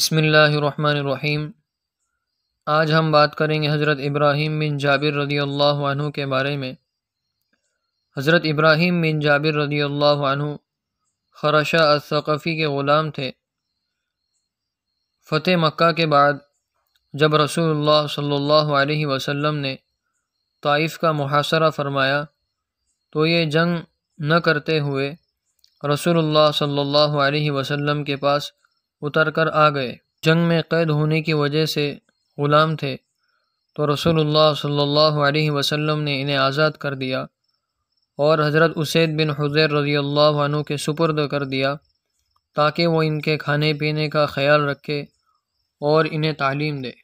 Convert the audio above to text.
بسم اللہ الرحمن الرحیم آج ہم بات کریں گے حضرت ابراہیم بن جابر رضی اللہ عنہ کے بارے میں حضرت ابراہیم بن جابر رضی اللہ عنہ خرشہ الثقفی کے غلام تھے فتح مکہ کے بعد جب رسول اللہ صلی اللہ علیہ وسلم نے طائف کا محاصرہ فرمایا تو یہ جنگ نہ کرتے ہوئے رسول اللہ صلی اللہ علیہ وسلم کے پاس اتر کر آ گئے جنگ میں قید ہونے کی وجہ سے غلام تھے تو رسول اللہ صلی اللہ علیہ وسلم نے انہیں آزاد کر دیا اور حضرت اسید بن حضیر رضی اللہ عنہ کے سپرد کر دیا تاکہ وہ ان کے کھانے پینے کا خیال رکھے اور انہیں تعلیم دے